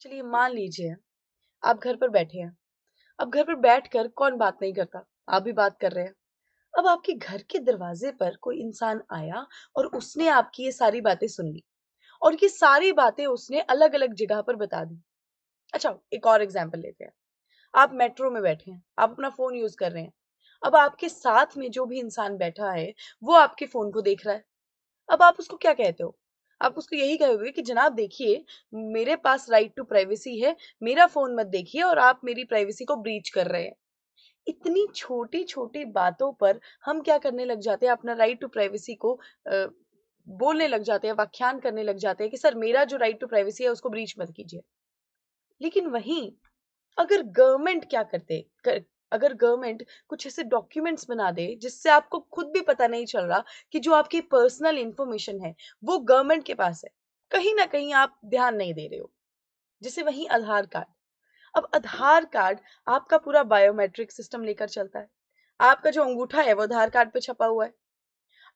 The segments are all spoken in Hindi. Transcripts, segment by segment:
चलिए मान लीजिए आप घर पर बैठे हैं अब घर पर बैठकर कौन बात नहीं करता आप भी बात कर रहे हैं अब आपके घर के दरवाजे पर कोई इंसान आया और उसने आपकी ये सारी बातें सुन ली और ये सारी बातें उसने अलग अलग जगह पर बता दी अच्छा एक और एग्जाम्पल लेते हैं आप मेट्रो में बैठे हैं आप अपना फोन यूज कर रहे हैं अब आपके साथ में जो भी इंसान बैठा है वो आपके फोन को देख रहा है अब आप उसको क्या कहते हो आप उसको यही कहोगे कि जनाब देखिए मेरे पास राइट टू प्राइवेसी है मेरा फोन मत देखिए और आप मेरी प्राइवेसी को ब्रीच कर रहे हैं इतनी छोटी छोटी बातों पर हम क्या करने लग जाते हैं अपना राइट टू प्राइवेसी को आ, बोलने लग जाते हैं व्याख्यान करने लग जाते हैं कि सर मेरा जो राइट टू प्राइवेसी है उसको ब्रीच मत कीजिए लेकिन वहीं अगर गवर्नमेंट क्या करते कर, अगर गवर्नमेंट कुछ ऐसे डॉक्यूमेंट्स बना दे जिससे आपको खुद भी पता नहीं चल रहा कि जो आपकी पर्सनल इंफॉर्मेशन है वो गवर्नमेंट के पास है कहीं ना कहीं आप ध्यान नहीं दे रहे हो जैसे वही आधार कार्ड अब आधार कार्ड आपका पूरा बायोमेट्रिक सिस्टम लेकर चलता है आपका जो अंगूठा है वो आधार कार्ड पे छपा हुआ है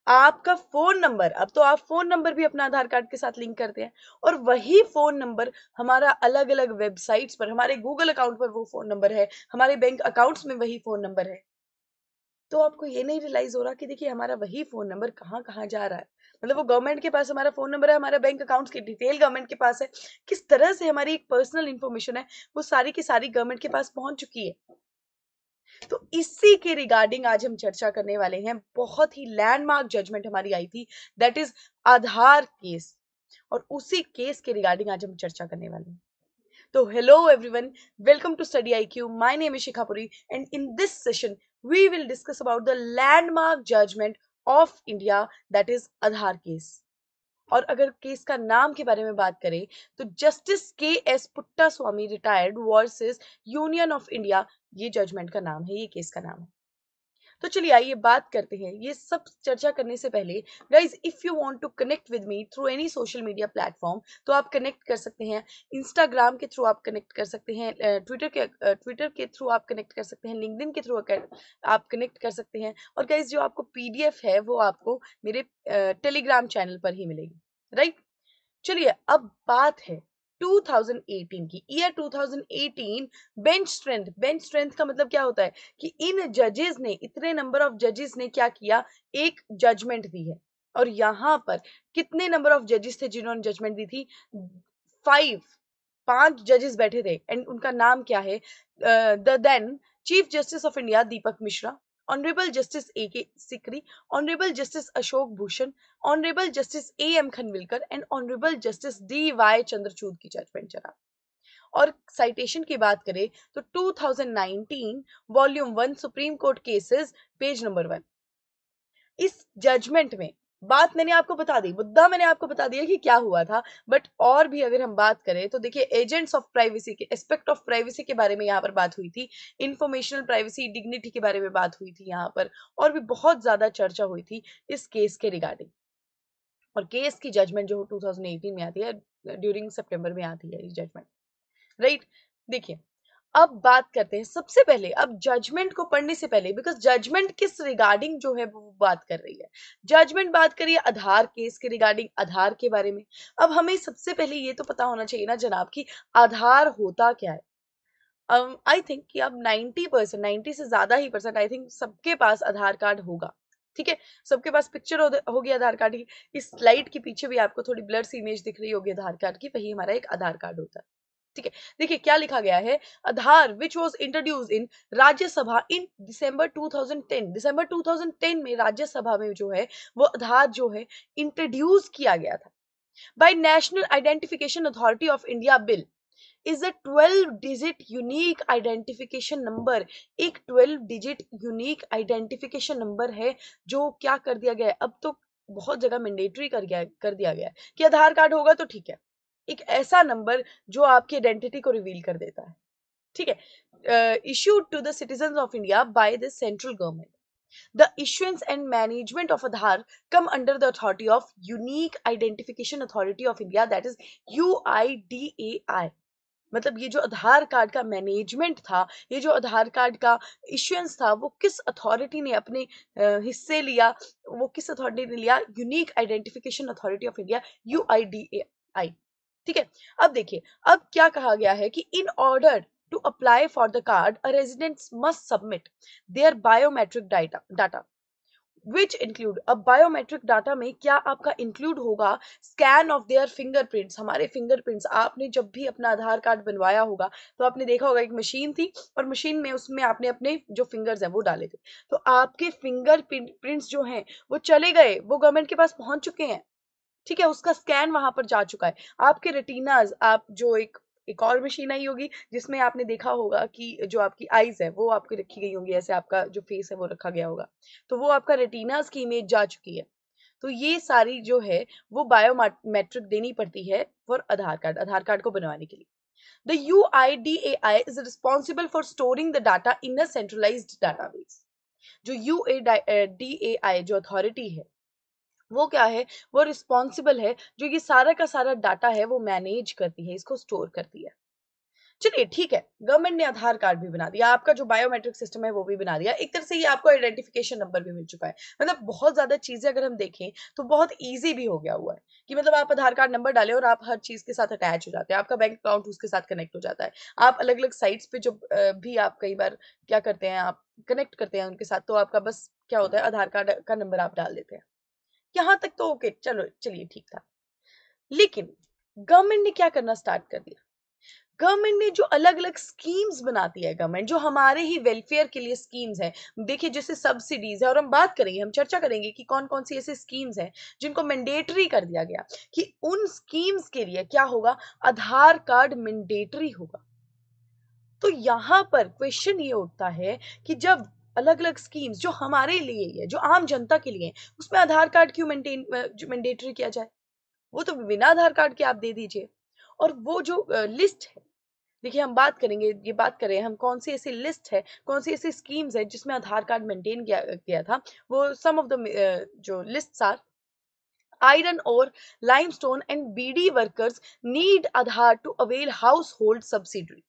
आपका फोन नंबर अब तो आप फोन नंबर भी अपना आधार कार्ड के साथ लिंक करते हैं और वही फोन नंबर हमारा अलग अलग वेबसाइट्स पर हमारे गूगल अकाउंट पर वो फोन नंबर है हमारे बैंक अकाउंट्स में वही फोन नंबर है तो आपको ये नहीं रियलाइज हो रहा कि देखिए हमारा वही फोन नंबर कहाँ कहाँ जा रहा है मतलब वो गवर्नमेंट के पास हमारा फोन नंबर है हमारा बैंक अकाउंट्स की डिटेल गवर्नमेंट के पास है किस तरह से हमारी एक पर्सनल इन्फॉर्मेशन है वो सारी की सारी गवर्नमेंट के पास पहुंच चुकी है तो इसी के रिगार्डिंग आज हम चर्चा करने वाले हैं बहुत ही लैंडमार्क जजमेंट हमारी आई थी दैट इज आधार केस और उसी केस के रिगार्डिंग आज हम चर्चा करने वाले हैं तो hello everyone welcome to study I Q my name is शिखापुरी and in this session we will discuss about the landmark judgement of India that is Aadhaar case और अगर केस का नाम के बारे में बात करें तो justice K S Puttaswamy retired versus Union of India ये जजमेंट का नाम है ये केस का नाम है तो चलिए आइए बात करते हैं ये सब चर्चा करने से पहले guys if you want to connect with me through any social media platform तो आप कनेक्ट कर सकते हैं इंस्टाग्राम के थ्रू आप कनेक्ट कर सकते हैं ट्विटर के ट्विटर के थ्रू आप कनेक्ट कर सकते हैं लिंकड के थ्रू आप कनेक्ट कर सकते हैं और गाइज जो आपको पीडीएफ है वो आपको मेरे टेलीग्राम चैनल पर ही मिलेगी राइट चलिए अब बात है 2018 की year 2018 bench strength bench strength का मतलब क्या होता है कि इन जजेस ने इतने नंबर ऑफ जजेस ने क्या किया एक जजमेंट दी है और यहाँ पर कितने नंबर ऑफ जजेस थे जिन्होंने जजमेंट दी थी फाइव पांच जजेस बैठे थे एंड उनका नाम क्या है the then chief justice of India Dipak Misra honourable justice A K Sikri honourable justice Ashok Bhushan honourable justice A M Khanwilkar and honourable justice D Y Chandrachud की जजमेंट चला और साइटेशन की बात करें तो 2019 volume one Supreme Court Cases page number one इस जजमेंट में बात मैंने आपको बता दी मुद्दा मैंने आपको बता दिया कि क्या हुआ था बट और भी अगर हम बात करें तो देखिए एजेंट्स ऑफ प्राइवेसी के एस्पेक्ट ऑफ प्राइवेसी के बारे में यहाँ पर बात हुई थी इन्फॉर्मेशनल प्राइवेसी डिग्निटी के बारे में बात हुई थी यहाँ पर और भी बहुत ज़्यादा चर्चा हुई थी इस केस के रिगार्डिंग और केस की जजमेंट जो टू में आती है ड्यूरिंग सेप्टेम्बर में आती है ये जजमेंट राइट देखिए अब बात करते हैं सबसे पहले अब जजमेंट को पढ़ने से पहले बिकॉज जजमेंट किस रिगार्डिंग जो है वो बात कर रही है जजमेंट बात करिए आधार केस के रिगार्डिंग आधार के बारे में अब हमें सबसे पहले ये तो पता होना चाहिए ना जनाब कि आधार होता क्या है आई um, थिंक कि अब 90 परसेंट नाइन्टी से ज़्यादा ही परसेंट आई थिंक सबके पास आधार कार्ड होगा ठीक है सबके पास पिक्चर होगी हो आधार कार्ड की इस स्लाइड के पीछे भी आपको थोड़ी ब्लर सी इमेज दिख रही होगी आधार कार्ड की वही हमारा एक आधार कार्ड होता है ठीक है देखिए क्या लिखा गया है आधार विच वॉज इंट्रोड्यूस इन राज्यसभा इन दिसंबर 2010 दिसंबर 2010 में राज्यसभा में जो है वो आधार जो है इंट्रोड्यूस किया गया था by national identification authority of India bill is a twelve digit unique identification number एक twelve digit unique identification number है जो क्या कर दिया गया है अब तो बहुत जगह मैंडेटरी कर गया कर दिया गया है कि आधार कार्ड होगा तो ठीक है एक ऐसा नंबर जो आपकी आइडेंटिटी को रिवील कर देता है ठीक है issued to the citizen of India by the central government of Aadhaar come under the authority of unique identification authority of India that is U I D A I मतलब ये जो आधार कार्ड का मैनेजमेंट था ये जो आधार कार्ड का इश्यूएंस था वो किस अथॉरिटी ने अपने हिस्से लिया वो किस अथॉरिटी ने लिया unique identification authority of India U I D A I ठीक है अब देखिए अब क्या कहा गया है कि in order to apply for the card a resident must submit their biometric data which include अब बायोमेट्रिक डाटा में क्या आपका इंक्लूड होगा स्कैन ऑफ देयर फिंगरप्रिंट्स हमारे फिंगरप्रिंट्स आपने जब भी अपना आधार कार्ड बनवाया होगा तो आपने देखा होगा एक मशीन थी और मशीन में उसमें आपने अपने जो फिंगर्स हैं वो डाले थे तो आपके फिंगर प्रिंट्स जो हैं वो चले गए वो गवर्नमेंट के पास पहुंच चुके हैं ठीक है उसका स्कैन वहां पर जा चुका है आपके रेटिनाज आप जो एक एक और मशीन आई होगी जिसमें आपने देखा होगा कि जो आपकी आईज है वो आपकी रखी गई होंगी ऐसे आपका जो फेस है वो रखा गया होगा तो वो आपका रेटिनाज की इमेज जा चुकी है तो ये सारी जो है वो बायोमेट्रिक देनी पड़ती है for Aadhaar card Aadhaar card को बनवाने के लिए the U I D A I is responsible for storing the data in centralise data base जो U A A D I जो अथॉरिटी है वो क्या है वो रिस्पॉन्सिबल है जो ये सारा का सारा डाटा है वो मैनेज करती है इसको स्टोर करती है चलिए ठीक है गवर्नमेंट ने आधार कार्ड भी बना दिया आपका जो बायोमेट्रिक सिस्टम है वो भी बना दिया एक तरह से ये आपको आइडेंटिफिकेशन नंबर भी मिल चुका है मतलब बहुत ज्यादा चीजें अगर हम देखें तो बहुत ईजी भी हो गया हुआ है कि मतलब आप आधार कार्ड नंबर डाले और आप हर चीज के साथ अटैच हो जाते हैं आपका बैंक अकाउंट उसके साथ कनेक्ट हो जाता है आप अलग अलग साइट्स पे जो भी आप कई बार क्या करते हैं आप कनेक्ट करते हैं उनके साथ तो आपका बस क्या होता है आधार कार्ड का नंबर आप डाल देते हैं यहां तक तो ओके चलो चलिए ठीक था लेकिन गवर्नमेंट ने क्या करना स्टार्ट कर दिया गवर्नमेंट ने जो अलग अलग स्कीम्स बनाती है गवर्नमेंट जो हमारे ही वेलफेयर के लिए स्कीम्स है देखिए जैसे सब्सिडीज है और हम बात करेंगे हम चर्चा करेंगे कि कौन कौन सी ऐसी स्कीम्स हैं जिनको मैंडेटरी कर दिया गया कि उन स्कीम्स के लिए क्या होगा आधार कार्ड मैंडेटरी होगा तो यहां पर क्वेश्चन ये उठता है कि जब अलग अलग स्कीम्स जो हमारे लिए ही है जो आम जनता के लिए है उसमें आधार कार्ड क्यों मेंटेन मैंडेटरी किया जाए वो तो बिना आधार कार्ड के आप दे दीजिए और वो जो लिस्ट है देखिए हम बात करेंगे ये बात करें हम कौन सी ऐसी लिस्ट है कौन सी ऐसी स्कीम्स है जिसमें आधार कार्ड मेंटेन किया गया था वो सम ऑफ द जो लिस्ट आर और limestone and beedi workers need Aadhaar to avail household subsidy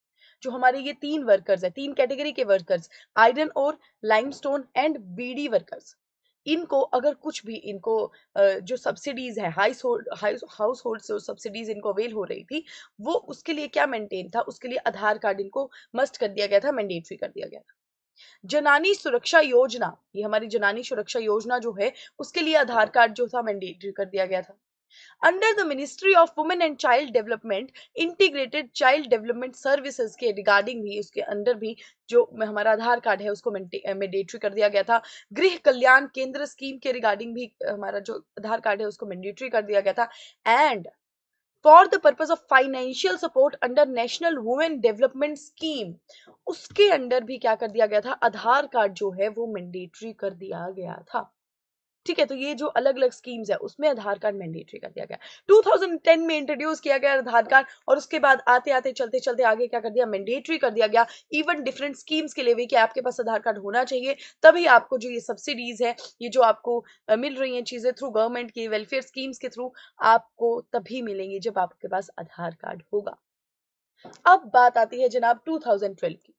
जो हमारे ये तीन वर्कर्स है तीन कैटेगरी के वर्कर्स आयरन और लाइमस्टोन एंड बीडी वर्कर्स इनको अगर कुछ भी इनको जो सब्सिडीज है हाउस होल्ड से सब्सिडीज इनको अवेल हो रही थी वो उसके लिए क्या मेंटेन था उसके लिए आधार कार्ड इनको मस्ट कर दिया गया था मैंडेटरी कर दिया गया था जनानी सुरक्षा योजना ये हमारी जनानी सुरक्षा योजना जो है उसके लिए आधार कार्ड जो था मैंडेटरी कर दिया गया था under the ministry of women and child development integrated child development services के रिगार्डिंग भी उसके अंडर भी जो हमारा आधार कार्ड है उसको मैंडेटरी कर दिया गया था गृह कल्याण केंद्र स्कीम के रिगार्डिंग भी हमारा जो आधार कार्ड है उसको मैंडेटरी कर दिया गया था and for the purpose of financial support under national women development scheme उसके अंडर भी क्या कर दिया गया था आधार कार्ड जो है वो मैंडेटरी कर दिया गया था ठीक है तो ये जो अलग अलग स्कीम्स है उसमें आधार कार्ड मैंडेटरी कर दिया गया 2010 में इंट्रोड्यूस किया गया आधार कार्ड और उसके बाद आते आते चलते चलते आगे क्या कर दिया मैंडेटरी कर दिया गया इवन डिफरेंट स्कीम्स के लिए भी कि आपके पास आधार कार्ड होना चाहिए तभी आपको जो ये सब्सिडीज है ये जो आपको मिल रही है चीज़ें थ्रू गवर्नमेंट की वेलफेयर स्कीम्स के थ्रू आपको तभी मिलेंगी जब आपके पास आधार कार्ड होगा अब बात आती है जनाब टू की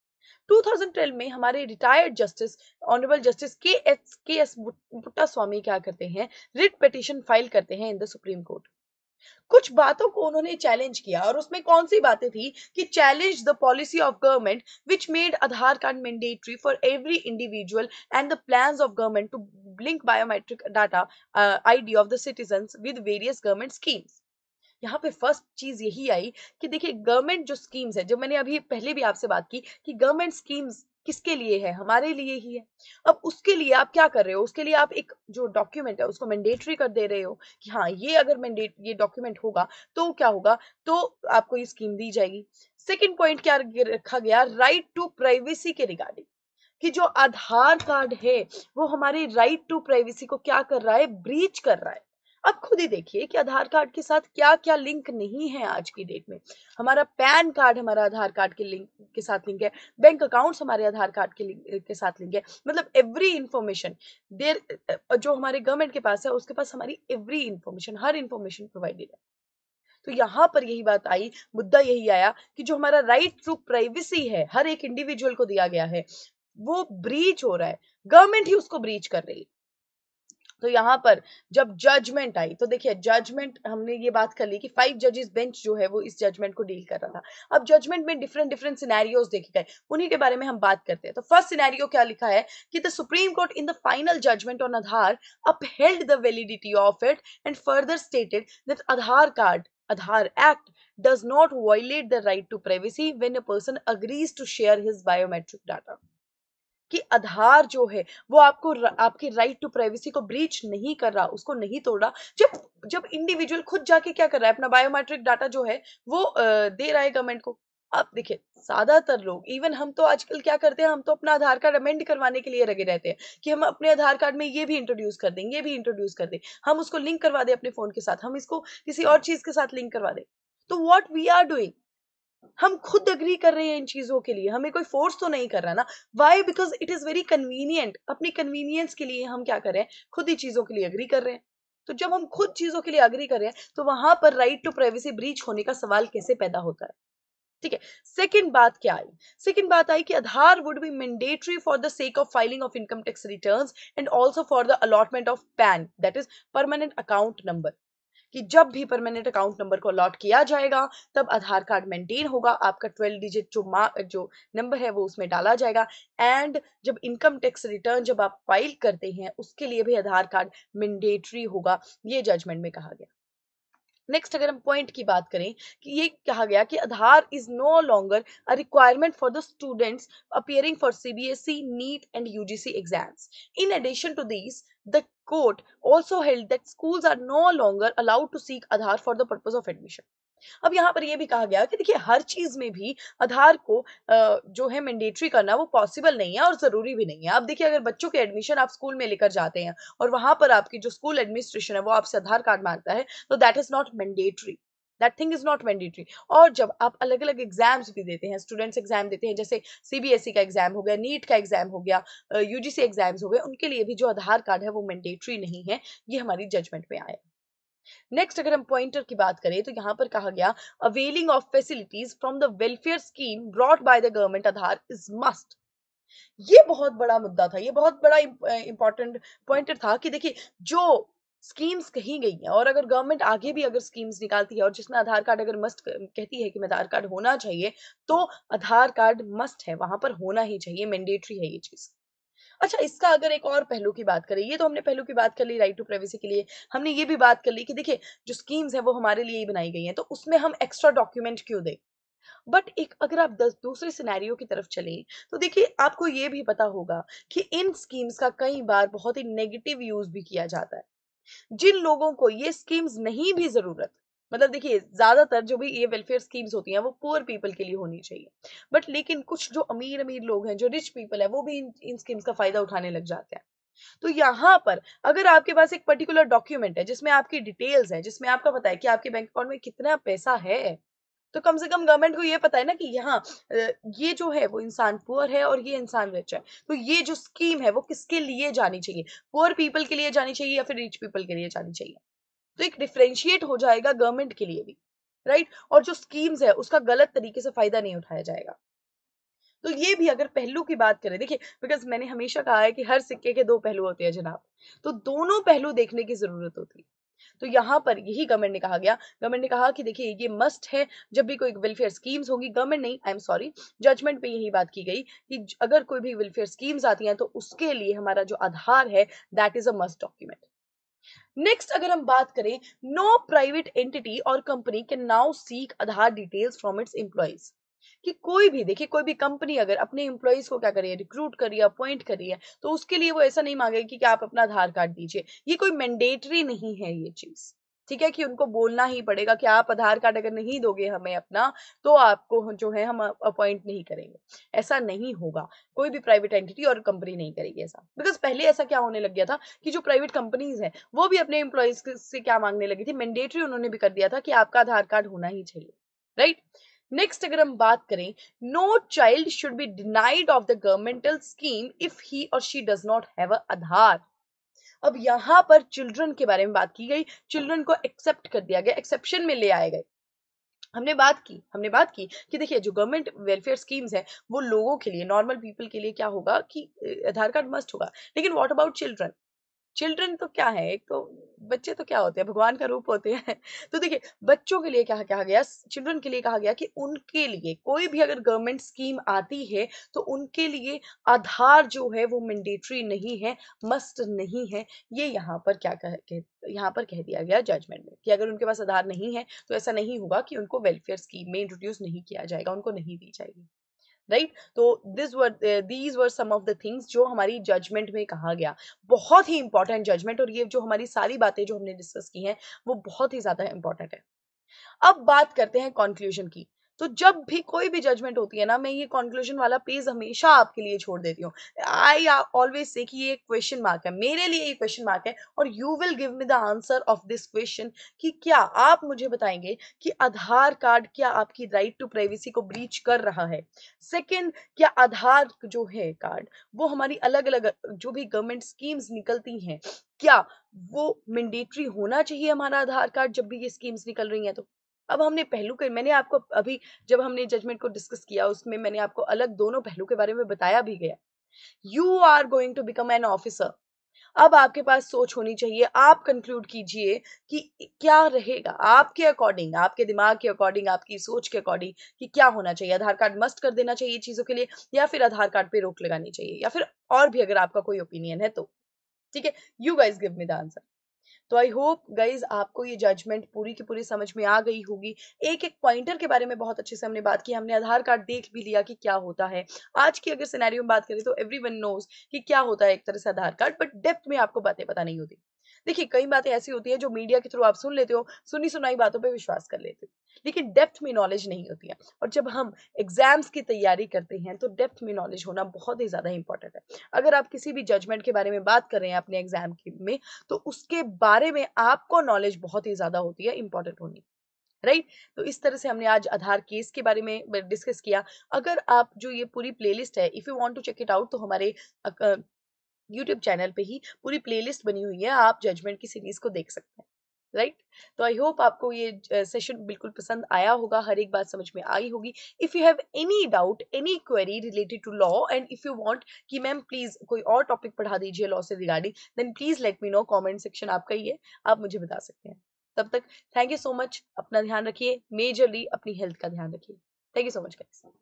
2012 में हमारे retired justice honourable justice K S K S Puttaswamy क्या करते हैं रिट पिटिशन फाइल करते हैं इन द सुप्रीम कोर्ट कुछ बातों को उन्होंने चैलेंज किया और उसमें कौन सी बातें थी कि challenge the policy of government which made Aadhaar card mandatory for every individual and the plans of government to link biometric data ID of the citizen with various government schemes यहाँ पे फर्स्ट चीज यही आई कि देखिए गवर्नमेंट जो स्कीम्स है जो मैंने अभी पहले भी आपसे बात की कि गवर्नमेंट स्कीम्स किसके लिए है हमारे लिए ही है अब उसके लिए आप क्या कर रहे हो उसके लिए आप एक जो डॉक्यूमेंट है उसको मैंडेटरी कर दे रहे हो कि हाँ ये अगर मैंडेट ये डॉक्यूमेंट होगा तो क्या होगा तो आपको ये स्कीम दी जाएगी सेकेंड पॉइंट क्या रखा गया राइट टू प्राइवेसी के रिगार्डिंग कि जो आधार कार्ड है वो हमारे राइट टू प्राइवेसी को क्या कर रहा है ब्रीच कर रहा है अब खुद ही देखिए कि आधार कार्ड के साथ क्या क्या लिंक नहीं है आज की डेट में हमारा पैन कार्ड हमारा आधार कार्ड के लिंक के साथ लिंक है बैंक अकाउंट्स हमारे आधार कार्ड के लिंक के साथ लिंक है मतलब एवरी इंफॉर्मेशन देर जो हमारे गवर्नमेंट के पास है उसके पास हमारी एवरी इंफॉर्मेशन हर इंफॉर्मेशन प्रोवाइडेड है तो यहाँ पर यही बात आई मुद्दा यही आया कि जो हमारा राइट टू प्राइवेसी है हर एक इंडिविजुअल को दिया गया है वो ब्रीच हो रहा है गवर्नमेंट ही उसको ब्रीच कर रही है तो यहाँ पर जब जजमेंट आई तो देखिए जजमेंट हमने ये बात कर ली कि फाइव जजेस बेंच जो है वो इस जजमेंट को डील कर रहा था अब जजमेंट में डिफरेंट डिफरेंट सिनेरियोज देखे गए उन्हीं के बारे में हम बात करते हैं तो फर्स्ट सिनेरियो क्या लिखा है कि the supreme court in the final judgment on Aadhaar upheld the validity of it and further stated that Aadhaar card Aadhaar act does not violate the right to privacy when a person agrees to share his biometric data कि आधार जो है वो आपको आपकी राइट टू प्राइवेसी को ब्रीच नहीं कर रहा उसको नहीं तोड़ रहा जब जब इंडिविजुअल खुद जाके क्या कर रहा है अपना बायोमेट्रिक डाटा जो है वो दे रहा है गवर्नमेंट को आप देखिए ज्यादातर लोग इवन हम तो आजकल क्या करते हैं हम तो अपना आधार कार्ड अमेंड करवाने के लिए लगे रहते हैं कि हम अपने आधार कार्ड में ये भी इंट्रोड्यूस कर दें ये भी इंट्रोड्यूस कर दें हम उसको लिंक करवा दें अपने फोन के साथ हम इसको किसी और चीज के साथ लिंक करवा दें तो वॉट वी आर डूइंग हम खुद अग्री कर रहे हैं इन चीजों के लिए हमें कोई फोर्स तो नहीं कर रहा ना why because it is very convenient अपनी कन्वीनियंस के लिए हम क्या कर रहे हैं खुद ही चीजों के लिए अग्री कर रहे हैं तो जब हम खुद चीजों के लिए अग्री कर रहे हैं तो वहां पर राइट टू प्राइवेसी ब्रीच होने का सवाल कैसे पैदा होता है ठीक है सेकेंड बात क्या आई सेकेंड बात आई कि Aadhaar would be mandatory for the sake of filing of income tax return and also for the allotment of PAN that is permanent account number कि जब भी परमानेंट अकाउंट नंबर को अलॉट किया जाएगा तब आधार कार्ड मेंटेन होगा आपका ट्वेल्व डिजिट जो मार्क जो नंबर है वो उसमें डाला जाएगा एंड जब इनकम टैक्स रिटर्न जब आप फाइल करते हैं उसके लिए भी आधार कार्ड मैंडेटरी होगा ये जजमेंट में कहा गया नेक्स्ट अगर हम पॉइंट की बात करें कि ये कहा गया कि Aadhaar is no longer a requirement for the students appearing for CBSE NEET and UGC exams in addition to this The court also held that schools are no longer allowed to seek Aadhaar for the purpose of admission. अब यहाँ पर यह भी कहा गया कि देखिए हर चीज में भी आधार को जो है मैंडेटरी करना वो पॉसिबल नहीं है और जरूरी भी नहीं है अब देखिए अगर बच्चों के एडमिशन आप स्कूल में लेकर जाते हैं और वहां पर आपकी जो स्कूल एडमिनिस्ट्रेशन है वो आपसे आधार कार्ड मांगता है तो that is not mandatory that thing is not mandatory और जब आप अलग अलग एग्जाम्स भी देते हैं स्टूडेंट्स एग्जाम देते हैं जैसे सीबीएसई e का एग्जाम हो गया नीट का एग्जाम हो गया यूजीसी एग्जाम्स हो गए उनके लिए भी जो आधार कार्ड है वो मैंडेटरी नहीं है ये हमारी जजमेंट में आया नेक्स्ट अगर हम पॉइंटर की बात करें तो यहाँ पर कहा गया availing of facilities from the welfare scheme brought by the government Aadhaar is must ये बहुत बड़ा मुद्दा था ये बहुत बड़ा इंपॉर्टेंट पॉइंटर था कि देखिए जो स्कीम्स कही गई हैं और अगर गवर्नमेंट आगे भी अगर स्कीम्स निकालती है और जिसमें आधार कार्ड अगर मस्ट कहती है कि मैं आधार कार्ड होना चाहिए तो आधार कार्ड मस्ट है वहां पर होना ही चाहिए मैंडेटरी है ये चीज़ अच्छा इसका अगर एक और पहलू की बात करें ये तो हमने पहलू की बात कर ली राइट टू प्राइवेसी के लिए हमने ये भी बात कर ली कि देखिए जो स्कीम्स है वो हमारे लिए ही बनाई गई है तो उसमें हम एक्स्ट्रा डॉक्यूमेंट क्यों दें बट एक अगर आप दूसरे सिनेरियो की तरफ चले तो देखिए आपको ये भी पता होगा कि इन स्कीम्स का कई बार बहुत ही नेगेटिव यूज भी किया जाता है जिन लोगों को ये स्कीम्स नहीं भी जरूरत मतलब देखिए ज्यादातर जो भी ये वेलफेयर स्कीम्स होती हैं वो पुअर पीपल के लिए होनी चाहिए बट लेकिन कुछ जो अमीर अमीर लोग हैं जो रिच पीपल है वो भी इन इन स्कीम्स का फायदा उठाने लग जाते हैं तो यहाँ पर अगर आपके पास एक पर्टिकुलर डॉक्यूमेंट है जिसमें आपकी डिटेल्स है जिसमें आपका पता है कि आपके बैंक अकाउंट में कितना पैसा है तो कम से कम गवर्नमेंट को ये पता है ना कि यहाँ ये जो है वो इंसान पुअर है और ये इंसान रिच है तो ये जो स्कीम है वो किसके लिए जानी चाहिए पुअर पीपल के लिए जानी चाहिए या फिर रिच पीपल के लिए जानी चाहिए तो एक डिफ्रेंशिएट हो जाएगा गवर्नमेंट के लिए भी राइट और जो स्कीम्स है उसका गलत तरीके से फायदा नहीं उठाया जाएगा तो ये भी अगर पहलू की बात करें देखिए बिकॉज मैंने हमेशा कहा है कि हर सिक्के के दो पहलू होते हैं जनाब तो दोनों पहलू देखने की जरूरत होती है तो यहाँ पर यही गवर्नमेंट ने कहा गया गवर्नमेंट ने कहा कि देखिए ये मस्ट है जब भी कोई वेलफेयर स्कीम्स होंगी गवर्नमेंट नहीं आई एम सॉरी जजमेंट में यही बात की गई कि अगर कोई भी वेलफेयर स्कीम्स आती हैं तो उसके लिए हमारा जो आधार है that is a must document next अगर हम बात करें नो प्राइवेट एंटिटी और company can now seek Aadhaar details from its employees कि कोई भी देखिए कोई भी कंपनी अगर अपने इंप्लॉइज को क्या करिए रिक्रूट करिए अपॉइंट करिए तो उसके लिए वो ऐसा नहीं मांगेगी कि, कि आप अपना आधार कार्ड दीजिए ये कोई मैंडेटरी नहीं है ये चीज ठीक है कि उनको बोलना ही पड़ेगा कि आप आधार कार्ड अगर नहीं दोगे हमें अपना तो आपको जो है हम अपॉइंट नहीं करेंगे ऐसा नहीं होगा कोई भी प्राइवेट एंटिटी और कंपनी नहीं करेगी ऐसा बिकॉज पहले ऐसा क्या होने लग गया था कि जो प्राइवेट कंपनीज हैं वो भी अपने एम्प्लॉयज से क्या मांगने लगी थी मैंडेटरी उन्होंने भी कर दिया था कि आपका आधार कार्ड होना ही चाहिए राइट right? नेक्स्ट अगर हम बात करें no child should be denied of the governmental scheme if he और she does not have a Aadhaar अब यहां पर चिल्ड्रन के बारे में बात की गई चिल्ड्रन को एक्सेप्ट कर दिया गया एक्सेप्शन में ले आए गए हमने बात की हमने बात की कि देखिए जो गवर्नमेंट वेलफेयर स्कीम्स हैं वो लोगों के लिए नॉर्मल पीपल के लिए क्या होगा कि आधार कार्ड मस्ट होगा लेकिन व्हाट अबाउट चिल्ड्रन चिल्ड्रन तो क्या है एक तो बच्चे तो क्या होते हैं भगवान का रूप होते हैं तो देखिए बच्चों के लिए क्या कहा गया चिल्ड्रन के लिए कहा गया कि उनके लिए कोई भी अगर गवर्नमेंट स्कीम आती है तो उनके लिए आधार जो है वो मैंडेटरी नहीं है मस्ट नहीं है ये यहाँ पर क्या कह, कह यहाँ पर कह दिया गया जजमेंट में कि अगर उनके पास आधार नहीं है तो ऐसा नहीं होगा कि उनको वेलफेयर स्कीम में इंट्रोड्यूस नहीं किया जाएगा उनको नहीं दी जाएगी राइट तो this were these were some of the things जो हमारी जजमेंट में कहा गया बहुत ही इंपॉर्टेंट जजमेंट और ये जो हमारी सारी बातें जो हमने डिस्कस की हैं वो बहुत ही ज़्यादा इंपॉर्टेंट है अब बात करते हैं कॉन्क्लूजन की तो जब भी कोई भी जजमेंट होती है ना मैं ये कॉन्क्लूजन वाला पेज हमेशा आपके लिए छोड़ देती हूँ आई ऑलवेज से कि ये क्वेश्चन मार्क है मेरे लिए ये क्वेश्चन मार्क है और you will give me the answer of this question कि क्या आप मुझे बताएंगे कि आधार कार्ड क्या आपकी राइट टू प्राइवेसी को ब्रीच कर रहा है सेकेंड क्या आधार जो है कार्ड वो हमारी अलग अलग जो भी गवर्नमेंट स्कीम्स निकलती हैं क्या वो मैंडेटरी होना चाहिए हमारा आधार कार्ड जब भी ये स्कीम्स निकल रही हैं तो अब हमने पहलू के मैंने आपको अभी जब हमने जजमेंट को डिस्कस किया उसमें मैंने आपको अलग दोनों पहलू के बारे में बताया भी गया you are going to become an officer अब आपके पास सोच होनी चाहिए आप कंक्लूड कीजिए कि क्या रहेगा आपके अकॉर्डिंग आपके दिमाग के अकॉर्डिंग आपकी सोच के अकॉर्डिंग कि क्या होना चाहिए आधार कार्ड मस्ट कर देना चाहिए चीजों के लिए या फिर आधार कार्ड पे रोक लगानी चाहिए या फिर और भी अगर आपका कोई ओपिनियन है तो ठीक है you guys give me the answer तो आई होप गाइज आपको ये जजमेंट पूरी की पूरी समझ में आ गई होगी एक एक पॉइंटर के बारे में बहुत अच्छे से हमने बात की हमने आधार कार्ड देख भी लिया कि क्या होता है आज की अगर सिनेरियो में बात करें तो एवरी वन नोज कि क्या होता है एक तरह से आधार कार्ड बट डेप्थ में आपको बातें पता नहीं होती देखिए कई बातें ऐसी होती है जो मीडिया के थ्रू आप सुन लेते हो सुनी सुनाई बातों पर विश्वास कर लेते हो लेकिन डेप्थ में नॉलेज नहीं होती है और जब हम एग्जाम्स की तैयारी करते हैं तो डेप्थ में नॉलेज होना बहुत ही ज़्यादा इंपॉर्टेंट है अगर आप किसी भी जजमेंट के बारे में बात कर रहे हैं अपने एग्जाम में तो उसके बारे में आपको नॉलेज बहुत ही ज़्यादा होती है इंपॉर्टेंट होनी राइट right? तो इस तरह से हमने आज आधार केस के बारे में डिस्कस किया अगर आप जो ये पूरी प्लेलिस्ट है if you want to check it out तो हमारे यूट्यूब चैनल पे ही पूरी प्लेलिस्ट बनी हुई है आप जजमेंट की सीरीज को देख सकते हैं राइट तो आई होप आपको ये सेशन बिल्कुल पसंद आया होगा हर एक बात समझ में आई होगी if you have any doubt any query related to law and if you want कि मैम प्लीज़ कोई और टॉपिक पढ़ा दीजिए लॉ से regarding then please let me know comment section आपका ही है आप मुझे बता सकते हैं तब तक थैंक यू सो मच अपना ध्यान रखिए मेजरली अपनी हेल्थ का ध्यान रखिए thank you so much guys